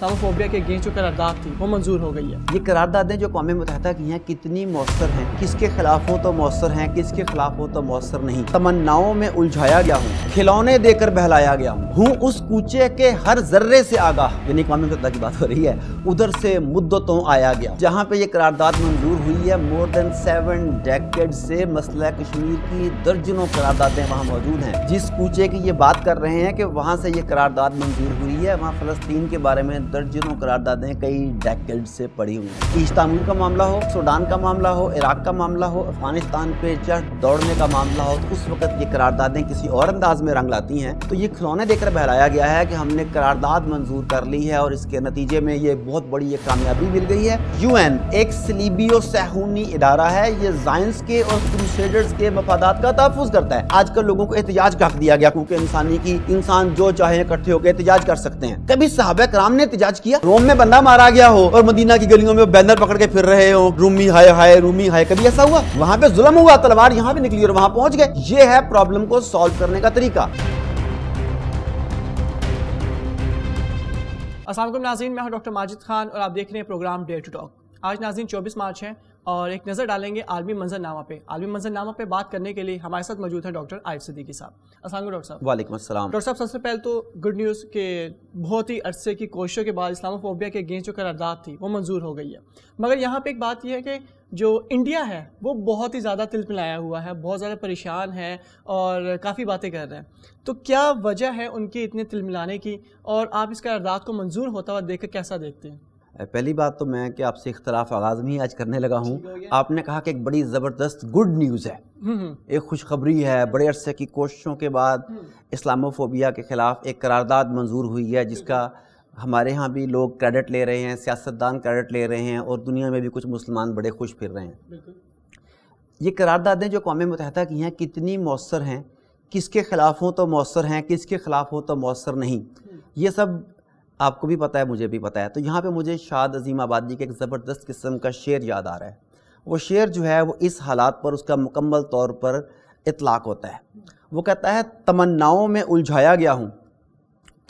साउथोबिया के अगेंस्ट जो करारदाद थी वो मंजूर हो गई है ये करारदादें जो कौम मुतहदा की हैं कितनी मौसर हैं किसके खिलाफ हो तो मौसर हैं किसके खिलाफ हो तो मौसर नहीं तमन्नाओं में उलझाया गया हूँ खिलौने देकर बहलाया गया हूँ हूँ उस कूचे के हर जर्रे से आगा यानी कौम मुतहदा की बात हो रही है उधर से मुद्दतों आया गया जहाँ पे ये करारदाद मंजूर हुई है मोर देन सेवन डेकेड से मसला कश्मीर की दर्जनों करारदादें वहाँ मौजूद हैं जिस कूचे की ये बात कर रहे हैं कि वहाँ से ये करारदाद मंजूर हुई है वहाँ फलस्तीन के बारे में दर्जनों करारदादें कई डेकेड से पड़ी हुई हैं ईस्ट का मामला हो सूडान का मामला हो इराक का मामला हो अफगानिस्तान पे चढ़ दौड़ने का मामला हो तो उस वक्त ये करारदादें किसी और अंदाज में रंग लाती हैं तो ये खिलौने देकर बहराया गया है कि हमने करारदाद मंजूर कर ली है और इसके नतीजे में ये बहुत बड़ी एक कामयाबी मिल गई है यू एक सलीबियो सहूनी इदारा है ये जाइंस के और क्रूसेडर्स के मफादात का तहफुज करता है आजकल लोगों को एहतियाज का दिया गया क्योंकि इंसानी की इंसान जो चाहे इकट्ठे होकर एहतियाज कर सकते हैं कभी साहब कराम ने एहतजाज किया रोम में बंदा मारा गया हो और मदीना की गलियों में बैनर पकड़ के फिर रहे हो रूमी हाय हाय रूमी हाय कभी ऐसा हुआ वहाँ पे जुलम हुआ तलवार यहाँ पे निकली और वहाँ पहुँच गए ये है प्रॉब्लम को सॉल्व करने का तरीका असल नाजीन मैं हूँ डॉक्टर माजिद खान और आप देख रहे हैं प्रोग्राम डे टू टॉक आज नाजीन 24 मार्च है और एक नज़र डालेंगे आलमी मंजरनामा पे आलमी मंजरनामा पे बात करने के लिए हमारे साथ मौजूद है डॉक्टर आयफ सदीकी साहब असल डॉक्टर साहब वाले असलम डॉक्टर साहब सबसे पहले तो गुड न्यूज़ के बहुत ही अरसे की कोशिशों के बाद इस्लामोफोबिया के अगेंस्ट जो करारदाद थी वो मंजूर हो गई है मगर यहाँ पर एक बात यह है कि जो इंडिया है वो बहुत ही ज़्यादा तिलपिलाया हुआ है बहुत ज़्यादा परेशान है और काफ़ी बातें कर रहे हैं तो क्या वजह है उनके इतने तिलमिलाने की और आप इस करारदाद को मंजूर होता हुआ देख कैसा देखते हैं पहली बात तो मैं कि आपसे इख्तलाफ आगाज़ में ही आज करने लगा हूँ आपने कहा कि एक बड़ी ज़बरदस्त गुड न्यूज़ है हम्म, हम्म। एक खुशखबरी है बड़े अरसे की कोशिशों के बाद हम्म। इस्लामोफोबिया के ख़िलाफ़ एक करारदाद मंजूर हुई है जिसका हमारे यहाँ भी लोग क्रेडिट ले रहे हैं सियासतदान क्रेडिट ले रहे हैं और दुनिया में भी कुछ मुसलमान बड़े खुश फिर रहे हैं ये करारदादें जो कौम मुतह की हैं कितनी मौसर हैं किसके ख़िलाफ़ हों तो मौसर हैं किसके ख़िलाफ़ हों तो मौसर नहीं ये सब आपको भी पता है मुझे भी पता है तो यहाँ पे मुझे शाद अजीम आबादी के एक ज़बरदस्त किस्म का शेर याद आ रहा है वो शेर जो है वो इस हालात पर उसका मुकम्मल तौर पर इतलाक होता है वो कहता है तमन्नाओं में उलझाया गया हूँ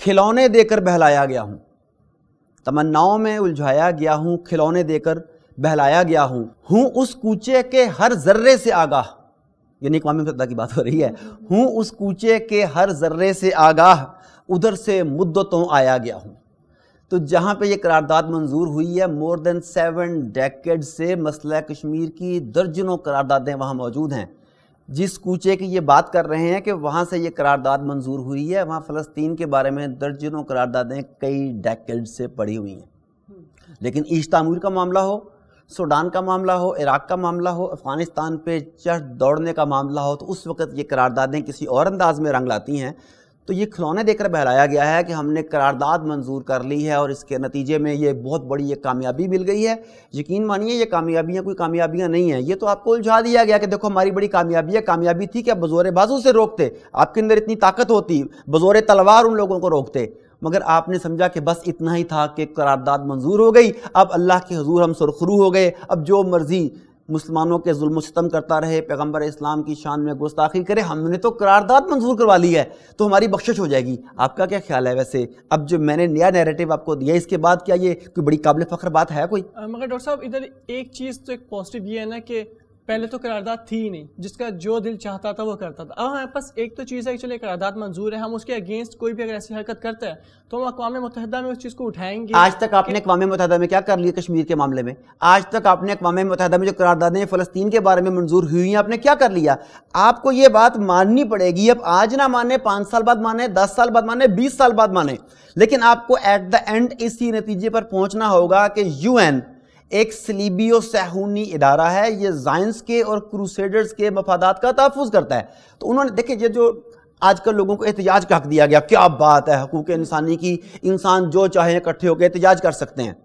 खिलौने देकर बहलाया गया हूँ तमन्नाओं में उलझाया गया हूँ खिलौने देकर बहलाया गया हूँ हूँ उस कूचे के हर जर्रे से आगाह यानी कौमी मुतदा की बात हो रही है हूँ उस कूचे के हर जर्रे से आगाह उधर से मुद्दतों आया गया हूँ तो जहाँ पे ये करारदाद मंजूर हुई है मोर देन सेवन डेकेड से मसला कश्मीर की दर्जनों करारदादें वहाँ मौजूद हैं जिस कूचे की ये बात कर रहे हैं कि वहाँ से ये करारदाद मंजूर हुई है वहाँ फ़लस्तीन के बारे में दर्जनों करारदादें कई डेकेड से पड़ी हुई हैं लेकिन ईश का मामला हो सूडान का मामला हो इराक़ का मामला हो अफ़गानिस्तान पे चढ़ दौड़ने का मामला हो तो उस वक्त ये करारदादें किसी और अंदाज में रंग लाती हैं तो ये खिलौने देकर बहलाया गया है कि हमने करारदाद मंजूर कर ली है और इसके नतीजे में ये बहुत बड़ी एक कामयाबी मिल गई है यकीन मानिए ये कामयाबियाँ कोई कामयाबियाँ नहीं हैं ये तो आपको उलझा दिया गया कि देखो हमारी बड़ी कामयाबी है कामयाबी थी कि आप बज़ोरे बाजू से रोकते आपके अंदर इतनी ताकत होती बजोर तलवार उन लोगों को रोकते मगर आपने समझा कि बस इतना ही था कि करारदाद मंजूर हो गई अब अल्लाह के हजूर हम सुरखरू हो गए अब जो मर्ज़ी मुसलमानों के जुल्म सितम करता रहे पैगम्बर इस्लाम की शान में गुस्ताखी करे हमने तो करारदाद मंजूर करवा ली है तो हमारी बख्शिश हो जाएगी आपका क्या ख्याल है वैसे अब जो मैंने नया नैरेटिव आपको दिया इसके बाद क्या ये कोई बड़ी काबिल फ़ख्र बात है कोई मगर डॉक्टर साहब इधर एक चीज़ तो एक पॉजिटिव ये है ना कि पहले तो करारदाद थी ही नहीं जिसका जो दिल चाहता था वो करता था अब हमारे पास एक तो चीज़ है कि चलिए करारदाद मंजूर है हम उसके अगेंस्ट कोई भी अगर ऐसी हरकत करता है तो हम अकवा मुतहदा में उस चीज़ को उठाएंगे आज तक आपने अकवा मुतहदा में क्या कर लिया कश्मीर के मामले में आज तक आपने अकवा मुतहदा में जो करारदादें फ़लस्तीन के बारे में मंजूर हुई हैं आपने क्या कर लिया आपको ये बात माननी पड़ेगी अब आज ना माने पाँच साल बाद माने दस साल बाद माने बीस साल बाद माने लेकिन आपको एट द एंड इसी नतीजे पर पहुंचना होगा कि यूएन एक सलीबियो सहूनी इदारा है ये जाइंस के और क्रूसेडर्स के मफादात का तहफ़ करता है तो उन्होंने देखिए ये जो आजकल लोगों को एहतजाज का हक दिया गया क्या बात है हकूक़ इंसानी की इंसान जो चाहे इकट्ठे होकर एहतजाज कर सकते हैं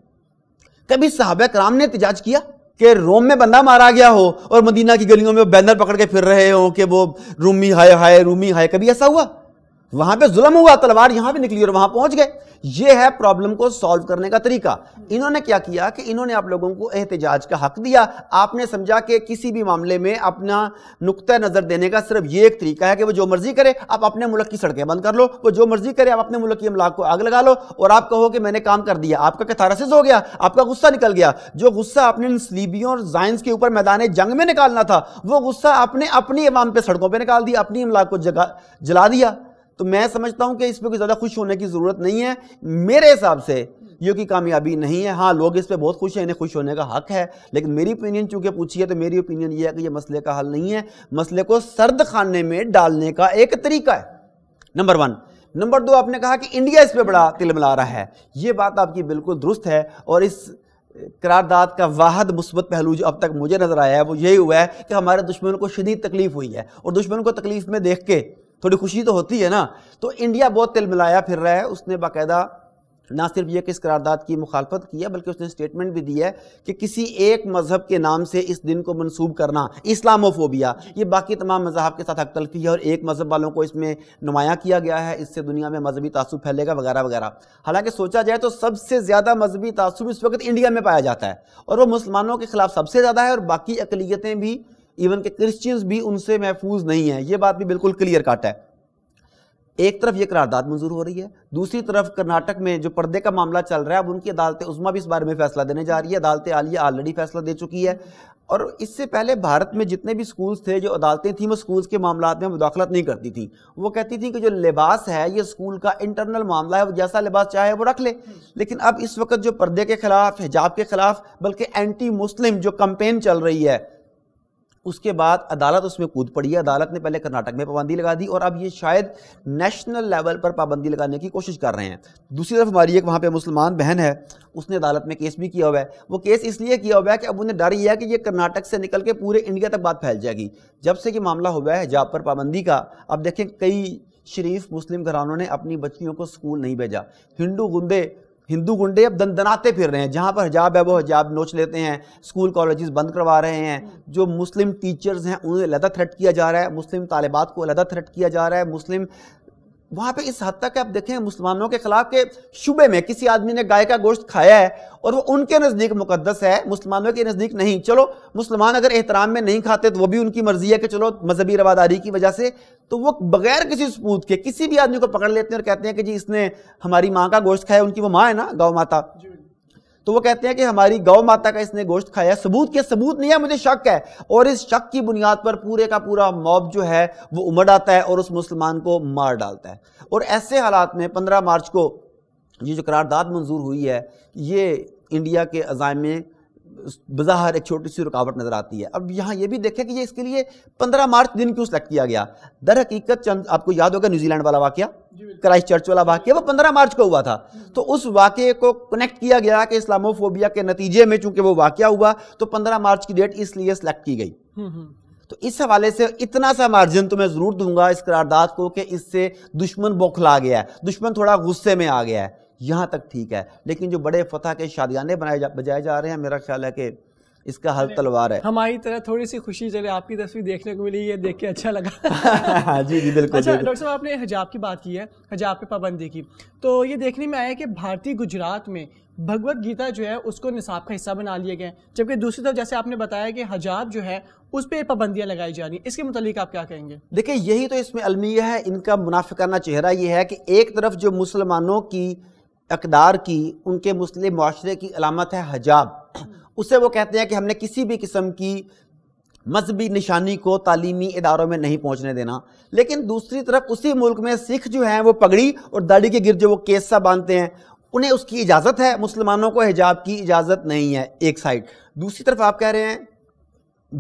कभी साहब कराम ने एहतजाज किया कि रोम में बंदा मारा गया हो और मदीना की गलियों में बैनर पकड़ के फिर रहे हो कि वो रूमी हाय हाय रूमी हाय कभी ऐसा हुआ वहां पे जुल्म हुआ तलवार यहां भी निकली और वहां पहुंच गए ये है प्रॉब्लम को सॉल्व करने का तरीका इन्होंने क्या किया कि इन्होंने आप लोगों को एहतजाज का हक दिया आपने समझा कि किसी भी मामले में अपना नुकतः नजर देने का सिर्फ ये एक तरीका है कि वो जो मर्जी करे आप अपने मुल्क की सड़कें बंद कर लो वो जो मर्जी करे आप अपने मुल्क की अमलाक को आग लगा लो और आप कहो कि मैंने काम कर दिया आपका कथारसिस हो गया आपका गुस्सा निकल गया जो गुस्सा आपने इन स्लीबियों और जाइंस के ऊपर मैदान जंग में निकालना था वो गुस्सा आपने अपनी इमाम पर सड़कों पर निकाल दिया अपनी अमलाक को जला दिया तो मैं समझता हूँ कि इस पर कोई ज़्यादा खुश होने की ज़रूरत नहीं है मेरे हिसाब से ये की कामयाबी नहीं है हाँ लोग इस पर बहुत खुश हैं इन्हें खुश होने का हक है लेकिन मेरी ओपिनियन चूंकि पूछी है तो मेरी ओपिनियन ये है कि ये मसले का हल नहीं है मसले को सर्द खाने में डालने का एक तरीका है नंबर वन नंबर दो आपने कहा कि इंडिया इस पर बड़ा तिल मिला रहा है ये बात आपकी बिल्कुल दुरुस्त है और इस करारदाद का वाहद मुस्बत पहलू जो अब तक मुझे नज़र आया है वो यही हुआ है कि हमारे दुश्मन को शदीद तकलीफ़ हुई है और दुश्मन को तकलीफ़ में देख के थोड़ी खुशी तो होती है ना तो इंडिया बहुत तिल मिलाया फिर रहा है उसने बाकायदा ना सिर्फ यह किस इस करारदाद की मुखालफत की है बल्कि उसने स्टेटमेंट भी दी है कि किसी एक मज़हब के नाम से इस दिन को मनसूब करना इस्लामोफोबिया ये बाकी तमाम मजहब के साथ हक तलफी है और एक मज़हब वालों को इसमें नुमाया किया गया है इससे दुनिया में मजहबी तासुब फैलेगा वगैरह वगैरह हालांकि सोचा जाए तो सबसे ज़्यादा मजहबी तसब इस वक्त इंडिया में पाया जाता है और वह मुसलमानों के खिलाफ सबसे ज़्यादा है और बाकी अकलीतें भी इवन के क्रिश्चियंस भी उनसे महफूज नहीं है ये बात भी बिल्कुल क्लियर काट है एक तरफ ये करारदाद मंजूर हो रही है दूसरी तरफ कर्नाटक में जो पर्दे का मामला चल रहा है अब उनकी अदालत उसमा भी इस बारे में फैसला देने जा रही है अदालत आलिया ऑलरेडी फैसला दे चुकी है और इससे पहले भारत में जितने भी स्कूल्स थे जो अदालतें थीं वो स्कूल्स के मामला में मुदाखलत नहीं करती थी वो कहती थी कि जो लिबास है ये स्कूल का इंटरनल मामला है वो जैसा लिबास चाहे वो रख ले लेकिन अब इस वक्त जो पर्दे के खिलाफ हिजाब के खिलाफ बल्कि एंटी मुस्लिम जो कंपेन चल रही है उसके बाद अदालत उसमें कूद पड़ी है अदालत ने पहले कर्नाटक में पाबंदी लगा दी और अब ये शायद नेशनल लेवल पर पाबंदी लगाने की कोशिश कर रहे हैं दूसरी तरफ हमारी एक वहाँ पे मुसलमान बहन है उसने अदालत में केस भी किया हुआ है वो केस इसलिए किया हुआ है कि अब उन्हें डर यह है कि ये कर्नाटक से निकल के पूरे इंडिया तक बात फैल जाएगी जब से कि मामला हुआ है हिजाब पर पाबंदी का अब देखें कई शरीफ मुस्लिम घरानों ने अपनी बच्चियों को स्कूल नहीं भेजा हिंदू गुंडे हिंदू गुंडे अब दंदनाते फिर रहे हैं जहाँ पर हिजाब है वो हिजाब नोच लेते हैं स्कूल कॉलेजेस बंद करवा रहे हैं जो मुस्लिम टीचर्स हैं उन्हें अलहदा थ्रेट किया जा रहा है मुस्लिम तालिबात को अलहदा थ्रेट किया जा रहा है मुस्लिम वहां पे इस हद तक आप देखें मुसलमानों के खिलाफ के शुबे में किसी आदमी ने गाय का गोश्त खाया है और वो उनके नज़दीक मुकदस है मुसलमानों के नज़दीक नहीं चलो मुसलमान अगर एहतराम में नहीं खाते तो वो भी उनकी मर्जी है कि चलो मजहबी रवादारी की वजह से तो वो बगैर किसी सबूत के किसी भी आदमी को पकड़ लेते हैं और कहते हैं कि जी इसने हमारी माँ का गोश्त खाया उनकी वो माँ है ना गौ माता तो वो कहते हैं कि हमारी गौ माता का इसने गोश्त खाया सबूत के सबूत नहीं है मुझे शक है और इस शक की बुनियाद पर पूरे का पूरा मॉब जो है वो उमड़ आता है और उस मुसलमान को मार डालता है और ऐसे हालात में पंद्रह मार्च को ये जो करारदाद मंजूर हुई है ये इंडिया के अजायम बाहर एक छोटी सी रुकावट नज़र आती है अब यहाँ ये भी देखें कि ये इसके लिए 15 मार्च दिन क्यों सेलेक्ट किया गया दर हकीकत चंद आपको याद होगा न्यूजीलैंड वाला वाक्य क्राइस्ट चर्च वाला वाक्य वो 15 मार्च को हुआ था तो उस वाक्य को कनेक्ट किया गया कि इस्लामोफोबिया के नतीजे में चूंकि वो वाक्य हुआ तो पंद्रह मार्च की डेट इसलिए सेलेक्ट की गई हम्म, हम्म। तो इस हवाले से इतना सा मार्जिन तो मैं ज़रूर दूंगा इस करारदाद को कि इससे दुश्मन बौखला गया है दुश्मन थोड़ा गुस्से में आ गया है यहाँ तक ठीक है लेकिन जो बड़े फतेह के शादियाने बनाए जा बजाए जा रहे हैं मेरा ख्याल है कि इसका हल तलवार है हमारी तरह थोड़ी सी खुशी चले आपकी तस्वीर देखने को मिली ये देख के अच्छा लगा जी जी बिल्कुल अच्छा डॉक्टर साहब आपने हजाब की बात की है हजाब पे पाबंदी की तो ये देखने में आया कि भारतीय गुजरात में भगवत गीता जो है उसको निसाब का हिस्सा बना लिए गए जबकि दूसरी तरफ जैसे आपने बताया कि हजाब जो है उस पर पाबंदियाँ लगाई जा रही हैं इसके मतलब आप क्या कहेंगे देखिए यही तो इसमें अलमिया है इनका मुनाफिकाना चेहरा ये है कि एक तरफ जो मुसलमानों की अकदार की उनके मुस्लिम माशरे की अलामत है हजाब उसे वो कहते हैं कि हमने किसी भी किस्म की मजहबी निशानी को तालीमी इदारों में नहीं पहुंचने देना लेकिन दूसरी तरफ उसी मुल्क में सिख जो हैं वो पगड़ी और दाढ़ी के गिर जो वो केसा बांधते हैं उन्हें उसकी इजाज़त है मुसलमानों को हिजाब की इजाज़त नहीं है एक साइड दूसरी तरफ आप कह रहे हैं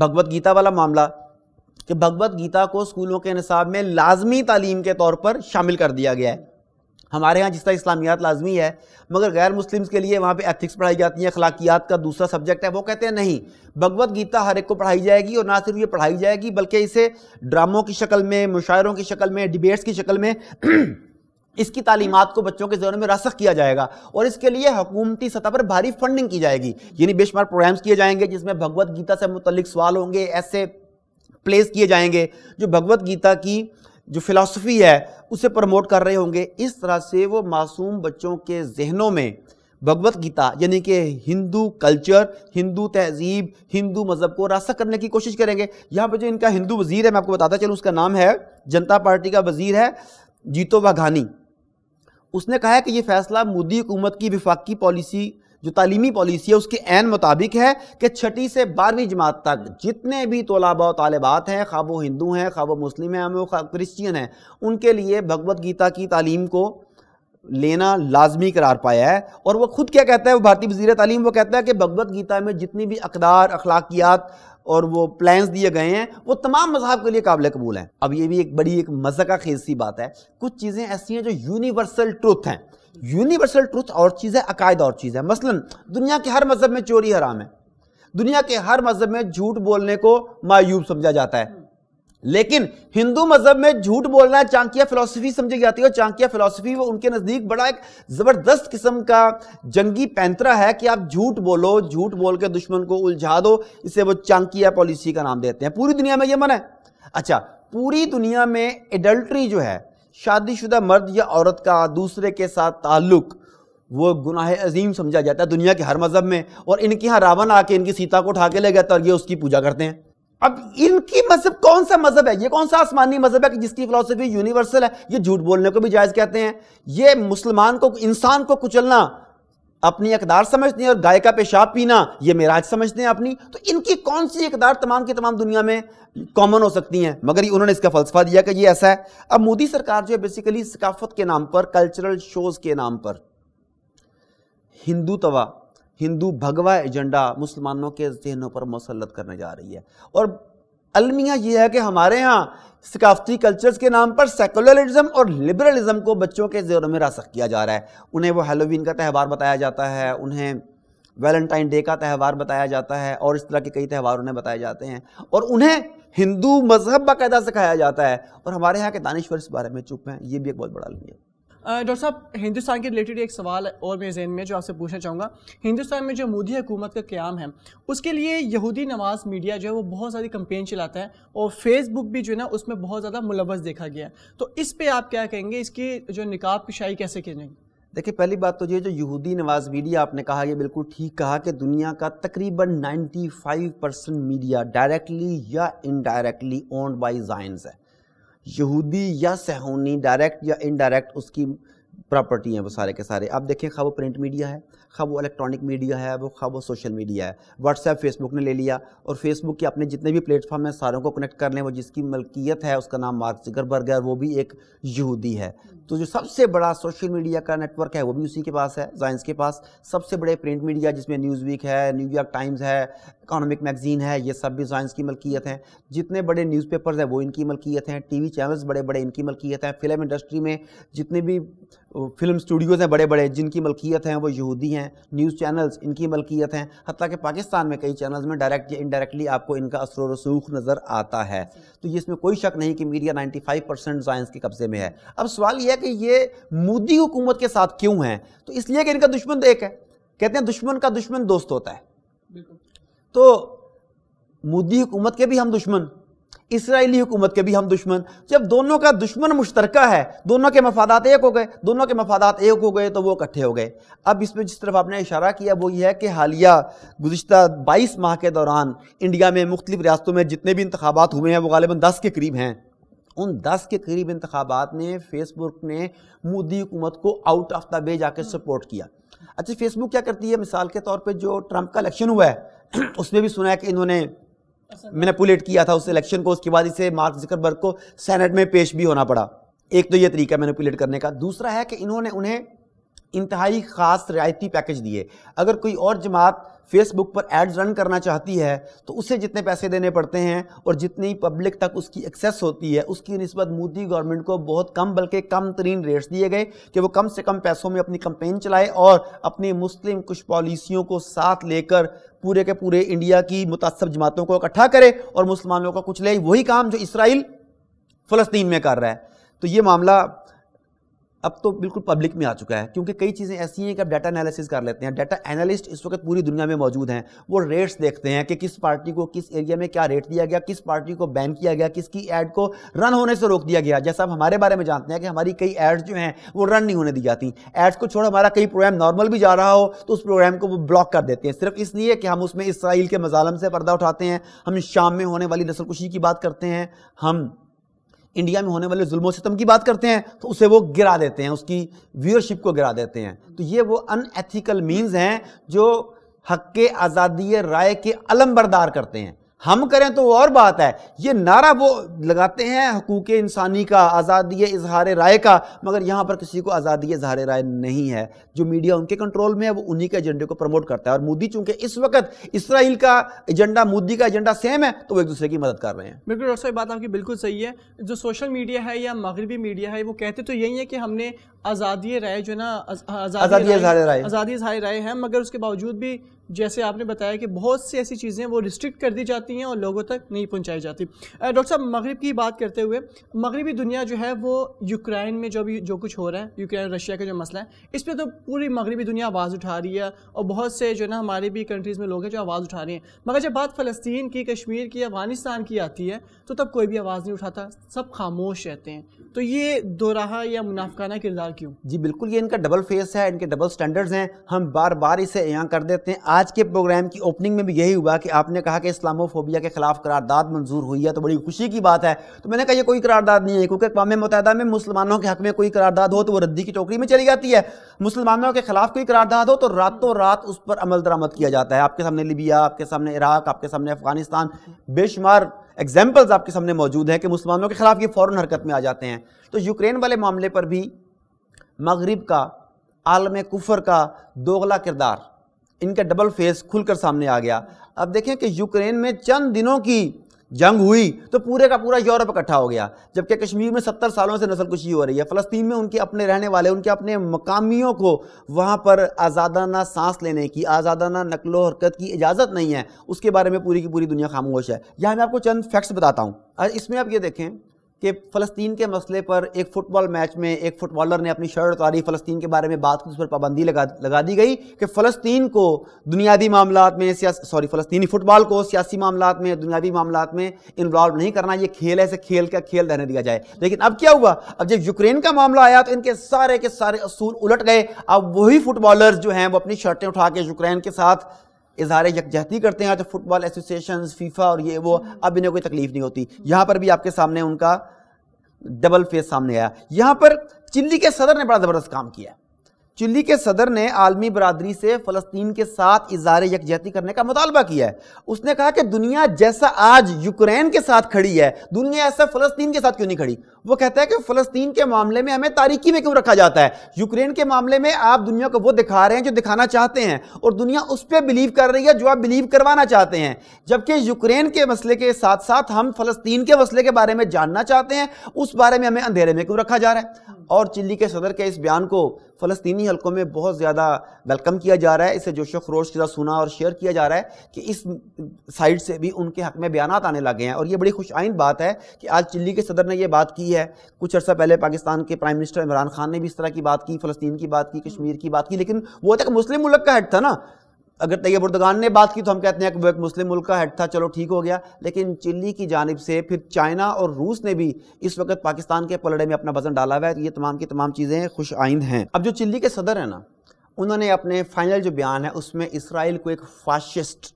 भगवत गीता वाला मामला कि भगवत गीता को स्कूलों के निसाब में लाजमी तालीम के तौर पर शामिल कर दिया गया है हमारे यहाँ जिस तरह इस्लामियात लाजमी है मगर गैर मुस्लिम्स के लिए वहाँ पे एथिक्स पढ़ाई जाती है अखलाकियात का दूसरा सब्जेक्ट है वो कहते हैं नहीं भगवत गीता हर एक को पढ़ाई जाएगी और ना सिर्फ ये पढ़ाई जाएगी बल्कि इसे ड्रामों की शक्ल में मुशायरों की शक्ल में डिबेट्स की शक्ल में इसकी तालीमत को बच्चों के जहनों में रसख किया जाएगा और इसके लिए हुकूमती सतह पर भारी फंडिंग की जाएगी यानी बेशुमार प्रोग्राम्स किए जाएंगे जिसमें भगवत गीता से मुतलिक सवाल होंगे ऐसे प्लेस किए जाएंगे जो भगवत गीता की जो फ़िलासफ़ी है उसे प्रमोट कर रहे होंगे इस तरह से वो मासूम बच्चों के जहनों में भगवत गीता यानी कि हिंदू कल्चर हिंदू तहजीब हिंदू मज़हब को रास्ता करने की कोशिश करेंगे यहाँ पर जो इनका हिंदू वज़ीर है मैं आपको बताता चलूँ उसका नाम है जनता पार्टी का वज़ीर है जीतो वाघानी उसने कहा है कि ये फैसला मोदी हुकूमत की विफाकी पॉलिसी जो तालीमी पॉलिसी है उसके एन मुताबिक है कि छठी से बारहवीं जमात तक जितने भी तोलाबा तालबात हैं खा वो हिंदू हैं खा वो मुस्लिम हैं वो क्रिश्चियन हैं उनके लिए भगवद गीता की तालीम को लेना लाजमी करार पाया है और वह खुद क्या कहता है वो भारतीय वजीर तालीम वो कहता है कि भगवत गीता में जितनी भी अकदार अखलाकियात और वो प्लान्स दिए गए हैं वो तमाम मजहब के लिए काबिल कबूल हैं अब ये भी एक बड़ी एक मज़ा का खेज सी बात है कुछ चीज़ें ऐसी हैं जो यूनिवर्सल ट्रुथ हैं यूनिवर्सल ट्रूथ और चीज़ है अकायद और चीज़ है मसलन दुनिया के हर मज़हब में चोरी हराम है दुनिया के हर मज़हब में झूठ बोलने को मायूब समझा जाता है लेकिन हिंदू मजहब में झूठ बोलना चांकिया फिलोसफी समझी जाती है और चांकिया फिलोसफी वो उनके नज़दीक बड़ा एक ज़बरदस्त किस्म का जंगी पैंतरा है कि आप झूठ बोलो झूठ बोल के दुश्मन को उलझा दो इसे वो चांकिया पॉलिसी का नाम देते हैं पूरी दुनिया में ये मन है अच्छा पूरी दुनिया में एडल्ट्री जो है शादीशुदा मर्द या औरत का दूसरे के साथ ताल्लुक़ वो गुनाह अजीम समझा जाता है दुनिया के हर मज़हब में और इनके यहाँ रावण आके इनकी सीता को उठा के ले गया था और ये उसकी पूजा करते हैं अब इनकी मजहब कौन सा मजहब है ये कौन सा आसमानी मजहब है कि जिसकी फिलोसफी यूनिवर्सल है ये झूठ बोलने को भी जायज़ कहते हैं ये मुसलमान को इंसान को कुचलना अपनी अकदार समझते हैं और गाय का पेशाब पीना ये मेराज समझते हैं अपनी तो इनकी कौन सी अकदार तमाम की तमाम दुनिया में कॉमन हो सकती हैं मगर उन्होंने इसका फलसफा दिया कि ये ऐसा है अब मोदी सरकार जो है बेसिकली सकाफत के नाम पर कल्चरल शोज के नाम पर हिंदू तवा हिंदू भगवा एजेंडा मुसलमानों के जहनों पर मुसलत करने जा रही है और अलमिया ये है कि हमारे यहाँ सकाफती कल्चर्स के नाम पर सेकुलरिज्म और लिबरलिज्म को बच्चों के जोरों में रासक किया जा रहा है उन्हें वो हेलोवीन का त्यौहार बताया जाता है उन्हें वैलेंटाइन डे का त्यौहार बताया जाता है और इस तरह के कई त्यौहार उन्हें बताए जाते हैं और उन्हें हिंदू मजहब बाकायदा सिखाया जाता है और हमारे यहाँ के दानश्वर इस बारे में चुप हैं ये भी एक बहुत बड़ा अलमिया है डॉक्टर साहब हिंदुस्तान के रिलेटेड एक सवाल और मेरे जहन में जो आपसे पूछना चाहूँगा हिंदुस्तान में जो मोदी हुकूमत का क्याम है उसके लिए यहूदी नवाज मीडिया जो है वो बहुत सारी कंपेन चलाता है और फेसबुक भी जो है ना उसमें बहुत ज़्यादा मुलवस देखा गया है तो इस पर आप क्या कहेंगे इसकी जो निकाब की शाही कैसे करेंगे देखिए पहली बात तो ये जो यहूदी नवाज मीडिया आपने कहा ये बिल्कुल ठीक कहा कि दुनिया का तकरीबन 95 परसेंट मीडिया डायरेक्टली या इनडायरेक्टली ओन्ड बाय जाइंस है यहूदी या सहूनी डायरेक्ट या इनडायरेक्ट उसकी प्रॉपर्टी हैं वो सारे के सारे आप देखें खा वो प्रिंट मीडिया है खा वो इलेक्ट्रॉनिक मीडिया है वो खा वो सोशल मीडिया है व्हाट्सएप फेसबुक ने ले लिया और फेसबुक के अपने जितने भी प्लेटफॉर्म हैं सारों को कनेक्ट कर लें वो जिसकी मलकियत है उसका नाम मार्क जिकरबर्ग है वो भी एक यहूदी है तो जो सबसे बड़ा सोशल मीडिया का नेटवर्क है वो भी उसी के पास है जाइंस के पास सबसे बड़े प्रिंट मीडिया जिसमें न्यूज़ वीक है न्यूयॉर्क टाइम्स है इकोनॉमिक मैगजीन है ये सब भी जायंस की मलकियत हैं जितने बड़े न्यूज़पेपर्स हैं वो इनकी मलकियत हैं टीवी चैनल्स बड़े बड़े इनकी मलकियत हैं फिल्म इंडस्ट्री में जितने भी फिल्म स्टूडियोज़ हैं बड़े बड़े जिनकी मलकियत हैं वो यहूदी हैं न्यूज़ चैनल्स इनकी मलकियत हैं हती कि पाकिस्तान में कई चैनल्स में डायरेक्ट या इनडायरेक्टली आपको इनका असर रसूख नज़र आता है तो ये इसमें कोई शक नहीं कि media ninety five percent giants के कब्ज़े में है अब सवाल यह है कि ये मोदी हुकूमत के साथ क्यों हैं तो इसलिए कि इनका दुश्मन तो एक है कहते हैं दुश्मन का दुश्मन दोस्त होता है तो मोदी हुकूमत के भी हम दुश्मन इसराइली हुकूमत के भी हम दुश्मन जब दोनों का दुश्मन मुश्तरक है दोनों के मफादात एक हो गए दोनों के मफादात एक हो गए तो वो इकट्ठे हो गए अब इसमें जिस तरफ आपने इशारा किया वो ये है कि हालिया गुजशत बाईस माह के दौरान इंडिया में मुख्तलिफ रियासतों में जितने भी इंतबात हुए हैं वो गालिबा दस के करीब हैं उन दस के करीब इंतबात ने फेसबुक ने मोदी हुकूमत को आउट ऑफ द वे जाकर सपोर्ट किया अच्छा फेसबुक क्या करती है मिसाल के तौर पर जो ट्रंप का इलेक्शन हुआ है उसमें भी सुना है कि इन्होंने मैनिपुलेट किया था उस इलेक्शन को उसके बाद इसे मार्क जिकरबर्ग को सेनेट में पेश भी होना पड़ा एक तो ये तरीका मैनिपुलेट करने का दूसरा है कि इन्होंने उन्हें इंतहाई ख़ास रियायती पैकेज दिए अगर कोई और जमात फेसबुक पर एड्स रन करना चाहती है तो उसे जितने पैसे देने पड़ते हैं और जितनी पब्लिक तक उसकी एक्सेस होती है उसकी नस्बत मोदी गवर्नमेंट को बहुत कम बल्कि कम तरीन रेट्स दिए गए कि वो कम से कम पैसों में अपनी कंपेन चलाए और अपनी मुस्लिम कुछ पॉलिसियों को साथ लेकर पूरे के पूरे इंडिया की मुतासब जमातों को इकट्ठा करे और मुसलमानों का कुछ ले वही काम जो इसराइल फ़लस्तीन में कर रहा है तो ये मामला अब तो बिल्कुल पब्लिक में आ चुका है क्योंकि कई चीज़ें ऐसी हैं कि आप डाटा एनालिसिस कर लेते हैं डाटा एनालिस्ट इस वक्त पूरी दुनिया में मौजूद हैं वो रेट्स देखते हैं कि किस पार्टी को किस एरिया में क्या रेट दिया गया किस पार्टी को बैन किया गया किसकी ऐड को रन होने से रोक दिया गया जैसा आप हमारे बारे में जानते हैं कि हमारी कई एड्स जो हैं वो रन नहीं होने दी जाती एड्स को छोड़ हमारा कई प्रोग्राम नॉर्मल भी जा रहा हो तो उस प्रोग्राम को वो ब्लॉक कर देते हैं सिर्फ इसलिए कि हम उसमें इसराइल के मजालम से पर्दा उठाते हैं हम शाम में होने वाली नसलकुशी की बात करते हैं हम इंडिया में होने वाले जुल्म सितम तो की बात करते हैं तो उसे वो गिरा देते हैं उसकी व्यूअरशिप को गिरा देते हैं तो ये वो अनएथिकल मीन्स हैं जो हक आज़ादी राय के अलम बरदार करते हैं हम करें तो और बात है ये नारा वो लगाते हैं हकूक इंसानी का आज़ादी इजहार राय का मगर यहाँ पर किसी को आज़ादी इजहार राय नहीं है जो मीडिया उनके कंट्रोल में है वो उन्हीं के एजेंडे को प्रमोट करता है और मोदी चूंकि इस वक्त इसराइल का एजेंडा मोदी का एजेंडा सेम है तो वो एक दूसरे की मदद कर रहे हैं बिल्कुल डॉक्टर साहब बात आपकी बिल्कुल सही है जो सोशल मीडिया है या मगरबी मीडिया है वो कहते तो यही है कि हमने आज़ादी राय जो है ना आज़ादी राय आज़ादी राय है मगर उसके बावजूद भी जैसे आपने बताया कि बहुत सी ऐसी चीज़ें वो रिस्ट्रिक्ट कर दी जाती हैं और लोगों तक नहीं पहुंचाई जाती डॉक्टर साहब मगरब की बात करते हुए मगरबी दुनिया जो है वो यूक्रेन में जो भी जो कुछ हो रहा है यूक्रेन रशिया का जो मसला है इस पर तो पूरी मगरबी दुनिया आवाज़ उठा रही है और बहुत से जो ना हमारे भी कंट्रीज़ में लोग हैं जो आवाज़ उठा रही हैं मगर जब बात फ़लस्तीन की कश्मीर की अफ़गानिस्तान की आती है तो तब कोई भी आवाज़ नहीं उठाता सब खामोश रहते हैं तो ये दोराहा या मुनाफाना किरदार क्यों जी बिल्कुल ये इनका डबल फेस है इनके डबल स्टैंडर्ड्स हैं हम बार बार इसे यहाँ कर देते हैं आज के प्रोग्राम की ओपनिंग में भी यही हुआ कि आपने कहा कि इस्लामोफोबिया के खिलाफ करारदाद मंजूर हुई है तो बड़ी खुशी की बात है तो मैंने कहा यह कोई करारदाद नहीं है क्योंकि अकवा मुतहदा में मुसलमानों के हक में कोई करारदाद हो तो वो रद्दी की टोकरी में चली जाती है मुसलमानों के खिलाफ कोई करारदाद हो तो रातों रात उस पर अमल दरामद किया जाता है आपके सामने लिबिया आपके सामने इराक आपके सामने अफगानिस्तान बेशुमार एग्जाम्पल्स आपके सामने मौजूद हैं कि मुसलमानों के खिलाफ ये फ़ौर हरकत में आ जाते हैं तो यूक्रेन वाले मामले पर भी मगरब का आलम कुफर का दोगला किरदार इनका डबल फेस खुलकर सामने आ गया अब देखें कि यूक्रेन में चंद दिनों की जंग हुई तो पूरे का पूरा यूरोप इकट्ठा हो गया जबकि कश्मीर में सत्तर सालों से नस्लकुशी हो रही है फ़लस्तीन में उनके अपने रहने वाले उनके अपने मकामियों को वहाँ पर आज़ादाना सांस लेने की आज़ादाना नकलो हरकत की इजाज़त नहीं है उसके बारे में पूरी की पूरी दुनिया खामोश है यहाँ मैं आपको चंद फैक्ट्स बताता हूँ इसमें आप ये देखें कि फ़लस्तीन के मसले पर एक फ़ुटबॉल मैच में एक फ़ुटबॉलर ने अपनी शर्ट उतारी फ़लस्तीन के बारे में बात की उस पर पाबंदी लगा लगा दी गई कि फ़लस्तीन को दुनियादी मामला में सॉरी फ़लस्तीनी फ़ुटबॉल को सियासी मामला में दुनियादी मामला में इन्वॉल्व नहीं करना ये खेल है ऐसे खेल का खेल रहने दिया जाए लेकिन अब क्या हुआ अब जब यूक्रेन का मामला आया तो इनके सारे के सारे असूल उलट गए अब वही फुटबॉलर जो हैं वो अपनी शर्टें उठा के यूक्रेन के साथ इजहार यकजहती करते हैं आज फुटबॉल एसोसिएशन फीफा और ये वो अब इन्हें कोई तकलीफ नहीं होती यहाँ पर भी आपके सामने उनका डबल फेस सामने आया यहाँ पर चिल्ली के सदर ने बड़ा ज़बरदस्त काम किया चिल्ली के सदर ने आलमी बरदरी से फ़लस्तीन के साथ इजार यकजहती करने का मुतालबा किया है उसने कहा कि दुनिया जैसा आज यूक्रेन के साथ खड़ी है दुनिया ऐसा फ़लस्तीन के साथ क्यों नहीं खड़ी वो कहता है कि फ़लस्तीन के मामले में हमें तारीखी में क्यों रखा जाता है यूक्रेन के मामले में आप दुनिया को वो दिखा रहे हैं जो दिखाना चाहते हैं और दुनिया उस पर बिलीव कर रही है जो आप बिलीव करवाना चाहते हैं जबकि यूक्रेन के मसले के साथ साथ हम फ़लस्तीन के मसले के बारे में जानना चाहते हैं उस बारे में हमें अंधेरे में क्यों रखा जा रहा है और चिल्ली के सदर के इस बयान को फ़लस्तनी हलकों में बहुत ज़्यादा वेलकम किया जा रहा है इसे जोश खरोश के साथ सुना और शेयर किया जा रहा है कि इस साइड से भी उनके हक़ में बयान आने लगे हैं और ये बड़ी खुश आइन बात है कि आज चिल्ली के सदर ने यह बात की है कुछ अर्सा पहले पाकिस्तान के प्राइम मिनिस्टर इमरान खान ने भी इस तरह की बात की फ़लस्तीन की बात की कश्मीर की बात की लेकिन वो तक तो मुस्लिम मुल्क का हट था ना अगर तैयब उर्दगान ने बात की तो हम कहते हैं कि एक मुस्लिम मुल्क का हेड था चलो ठीक हो गया लेकिन चिल्ली की जानब से फिर चाइना और रूस ने भी इस वक्त पाकिस्तान के पलड़े में अपना वजन डाला हुआ है ये तमाम की तमाम चीज़ें खुश आइंद हैं अब जो चिल्ली के सदर हैं ना उन्होंने अपने फाइनल जो बयान है उसमें इसराइल को एक फाशिस्ट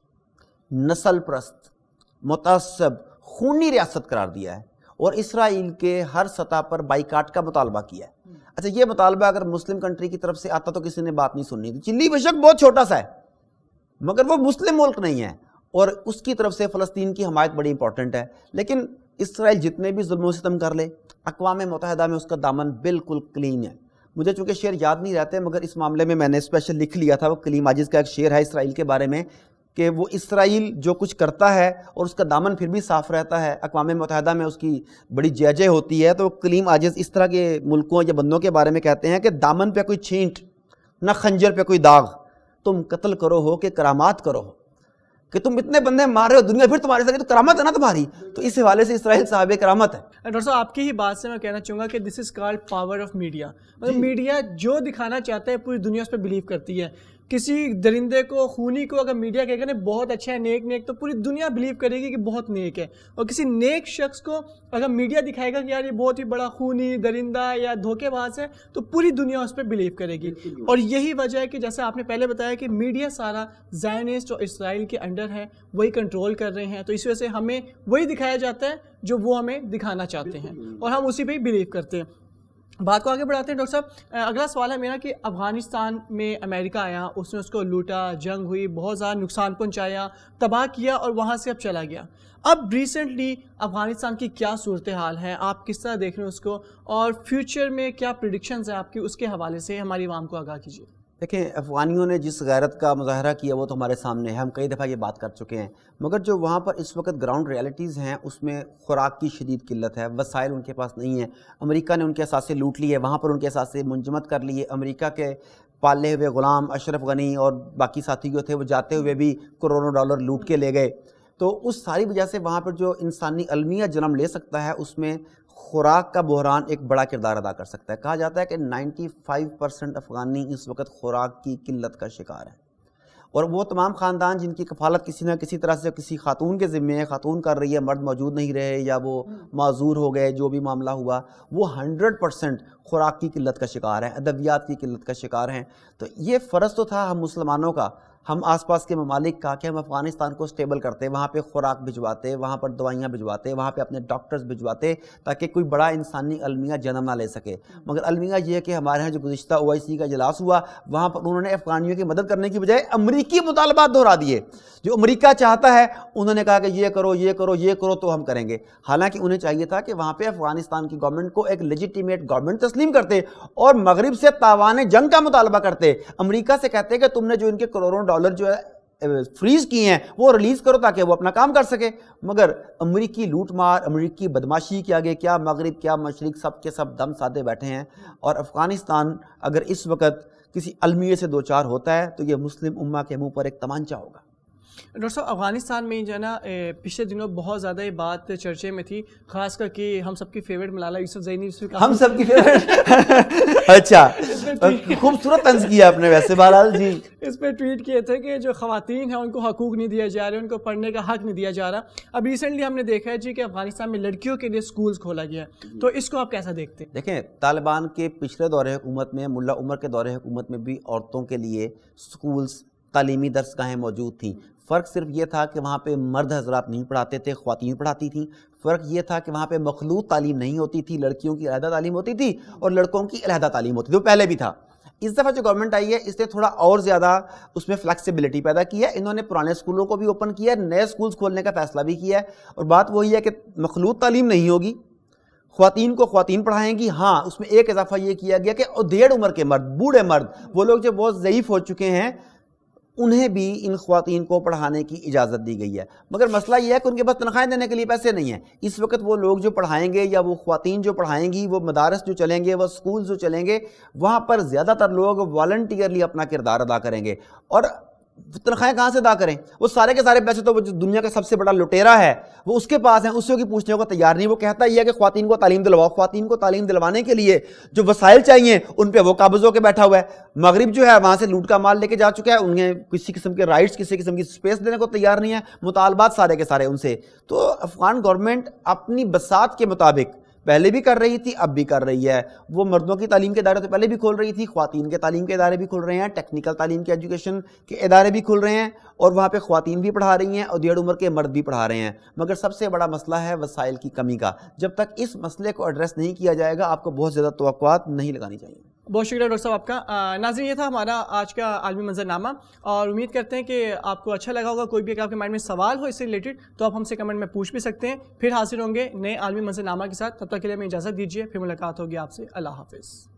नस्ल प्रस्त मुतसब खूनी रियासत करार दिया है और इसराइल के हर सतह पर बाइकाट का मुतालबा किया है अच्छा ये मुतालबा अगर मुस्लिम कंट्री की तरफ से आता तो किसी ने बात नहीं सुननी थी तो चिल्ली बेशक बहुत छोटा सा है मगर वो मुस्लिम मुल्क नहीं है और उसकी तरफ से फ़लस्तीन की हमायत बड़ी इंपॉर्टेंट है लेकिन इसराइल जितने भी जुल्म सितम कर ले अकवा मतहदा में उसका दामन बिल्कुल क्लीन है मुझे चूँकि शेर याद नहीं रहते मगर इस मामले में मैंने स्पेशल लिख लिया था वो कलीम आजिज़ का एक शेर है इसराइल के बारे में कि वो इसराइल जो कुछ करता है और उसका दामन फिर भी साफ़ रहता है अकवा मतहदा में उसकी बड़ी जय होती है तो कलीम आजिज़ इस तरह के मुल्कों या बंदों के बारे में कहते हैं कि दामन पर कोई छींट ना खंजर पर कोई दाग तुम कत्ल करो हो कि करामात करो हो कि तुम इतने बंदे मार रहे हो दुनिया फिर तुम्हारे साथ तो करामत है ना तुम्हारी तो इस हवाले से इसराइल साहब करामत है डॉक्टर साहब आपकी ही बात से मैं कहना चाहूँगा कि this is called power of media मतलब मीडिया जो दिखाना चाहता है पूरी दुनिया उस पर बिलीव करती है किसी दरिंदे को खूनी को अगर मीडिया कहेगा ना बहुत अच्छा है नेक नेक तो पूरी दुनिया बिलीव करेगी कि बहुत नेक है और किसी नेक शख्स को अगर मीडिया दिखाएगा कि यार ये बहुत ही बड़ा खूनी दरिंदा या धोखेबाज है तो पूरी दुनिया उस पर बिलीव करेगी और यही वजह है कि जैसे आपने पहले बताया कि मीडिया सारा जैनिस्ट और इसराइल के अंडर है वही कंट्रोल कर रहे हैं तो इस वजह से हमें वही दिखाया जाता है जो वो हमें दिखाना चाहते हैं और हम उसी पर बिलीव करते हैं बात को आगे बढ़ाते हैं डॉक्टर साहब अगला सवाल है मेरा कि अफ़गानिस्तान में अमेरिका आया उसने उसको लूटा जंग हुई बहुत ज़्यादा नुकसान पहुंचाया तबाह किया और वहाँ से अब चला गया अब रिसेंटली अफ़गानिस्तान की क्या सूरत हाल है आप किस तरह देख रहे हैं उसको और फ्यूचर में क्या प्रडिक्शन है आपकी उसके हवाले से हमारी आवाम को आगाह कीजिए देखें अफ़गानियों ने जिस गैरत का मुजाहरा किया वो तो हमारे सामने है हम कई दफ़ा ये बात कर चुके हैं मगर जो वहाँ पर इस वक्त ग्राउंड रियलिटीज़ हैं उसमें खुराक की शदीद किल्लत है वसाइल उनके पास नहीं है अमेरिका ने उनके असासे लूट लिए वहाँ पर उनके असासे मुंजमद कर लिए अमेरिका के पाले हुए ग़ुलाम अशरफ गनी और बाकी साथी जो थे वो जाते हुए भी करोड़ों डॉलर लूट के ले गए तो उस सारी वजह से वहाँ पर जो इंसानी अलमिया जन्म ले सकता है उसमें खुराक का बहरान एक बड़ा किरदार अदा कर सकता है कहा जाता है कि 95 परसेंट अफगानी इस वक्त खुराक की किल्लत का शिकार है और वो तमाम ख़ानदान जिनकी कफालत किसी न किसी तरह से किसी खातून के ज़िम्मे है खातून कर रही है मर्द मौजूद नहीं रहे या वो हम्म। माजूर हो गए जो भी मामला हुआ वो हंड्रेड परसेंट खुराक की किल्लत का शिकार है अदवियात की किल्लत का शिकार हैं तो ये फ़र्ज़ तो था हम मुसलमानों का हम आसपास के ममालिक का कि हम अफ़गानिस्तान को स्टेबल करते वहाँ पर खुराक भिजवाते वहाँ पर दवाइयाँ भिजवाते वहाँ पर अपने डॉक्टर्स भिजवाते ताकि कोई बड़ा इंसानी अलमिया जन्म ना ले सके मगर अलमिया ये है कि हमारे यहाँ जो गुज्त ओ आई सी का इजलास हुआ वहाँ पर उन्होंने अफगानियों की मदद करने की बजाय अमरीकी मुतालबात दोहरा दिए जो अमरीका चाहता है उन्होंने कहा कि ये करो ये करो ये करो तो हम करेंगे हालांकि उन्हें चाहिए था कि वहाँ पर अफगानिस्तान की गवर्नमेंट को एक लजिटीमेट गवर्नमेंट तस्लीम करते और मगरब से तावान जंग का मुतालबा करते अमरीका से कहते कि तुमने जो इनके करोड़ों डॉलर जो है फ्रीज किए हैं वो रिलीज़ करो ताकि वो अपना काम कर सके मगर अमरीकी लूटमार अमरीकी बदमाशी के आगे क्या मगरब क्या मशरक सब के सब दम साधे बैठे हैं और अफ़गानिस्तान अगर इस वक्त किसी अलमिये से दो चार होता है तो ये मुस्लिम उम्मा के मुंह पर एक तमांचा होगा डॉक्टर साहब अफगानिस्तान में जो है ना पिछले दिनों बहुत ज़्यादा ये बात चर्चे में थी खास करके हम सबकी फेवरेट मलाला यूसुफ जैनी हम सबकी फेवरेट अच्छा खूबसूरत तंज किया आपने वैसे बहरहाल जी इस पर ट्वीट किए थे कि जो खातन हैं उनको हकूक नहीं दिया जा रहा है उनको पढ़ने का हक नहीं दिया जा रहा अब रिसेंटली हमने देखा है जी कि अफगानिस्तान में लड़कियों के लिए स्कूल खोला गया तो इसको आप कैसा देखते हैं देखें तालिबान के पिछले दौरे हुकूमत में मुला उमर के दौरे हुकूमत में भी औरतों के लिए स्कूल्स तालीमी दरसगाहें मौजूद थी फ़र्क सिर्फ ये था कि वहाँ पर मर्द हजरात नहीं पढ़ाते थे खुवान पढ़ाती थी फ़र्क ये था कि वहाँ पर मखलूत तालीम नहीं होती थी लड़कियों की अलहदा तालीम होती थी और लड़कों की अलहदा तालीम होती थी वो पहले भी था इस दफ़ा जो गवर्नमेंट आई है इसने थोड़ा और ज़्यादा उसमें फ्लैक्सीबिलिटी पैदा की है इन्होंने पुराने स्कूलों को भी ओपन किया है नए स्कूल्स खोलने का फ़ैसला भी किया है और बात वही है कि मखलूत तालीम नहीं होगी खुतिन को खुतिन पढ़ाएंगी हाँ उसमें एक इजाफा ये किया गया कि डेढ़ उम्र के मर्द बूढ़े मर्द वो लोग जो बहुत ज़यीफ़ हो चुके हैं उन्हें भी इन खुवान को पढ़ाने की इजाज़त दी गई है मगर मसला यह है कि उनके पास तनख्वाहें देने के लिए पैसे नहीं हैं इस वक्त वो लोग जो पढ़ाएंगे या वो खुवान जो पढ़ाएंगी वो मदारस जो चलेंगे वह स्कूल जो चलेंगे वहाँ पर ज़्यादातर लोग वॉल्टियरली अपना किरदार अदा करेंगे और तनख्वाहें कहाँ से अदा करें वो सारे के सारे पैसे तो वो जो दुनिया का सबसे बड़ा लुटेरा है वो उसके पास है उससे की पूछने को तैयार नहीं वो कहता ही है कि खातन को तालीम दिलवाओ खातन को तालीम दिलवाने के लिए जो वसाइल चाहिए उन पर वो काबज होकर बैठा हुआ है मगरब जो है वहाँ से लूट का माल लेके जा चुका है उन्हें किसी किस्म के राइट्स किसी किस्म की स्पेस देने को तैयार नहीं है मुतालबात सारे के सारे उनसे तो अफगान गवर्नमेंट अपनी बसात के मुताबिक पहले भी कर रही थी अब भी कर रही है वो मर्दों की तालीम के इदारे तो पहले भी खोल रही थी खातन के तालीम के इदारे भी खुल रहे हैं टेक्निकल तालीम के एजुकेशन के इदारे भी खुल रहे हैं और वहाँ पर ख़वान भी पढ़ा रही हैं और देर उम्र के मर्द भी पढ़ा रहे हैं मगर सबसे बड़ा मसला है वसाइल की कमी का जब तक इस मसले को एड्रेस नहीं किया जाएगा आपको बहुत ज़्यादा तो नहीं लगानी चाहिए बहुत शुक्रिया डॉक्टर साहब आपका नाजिर ये था हमारा आज का आलमी मंजरनामा और उम्मीद करते हैं कि आपको अच्छा लगा होगा कोई भी अगर आपके माइंड में सवाल हो इससे रिलेटेड तो आप हमसे कमेंट में पूछ भी सकते हैं फिर हाजिर होंगे नए आलमी मंजरनामा के साथ तब तक के लिए हमें इजाज़त दीजिए फिर मुलाकात होगी आपसे अल्लाह हाफिज़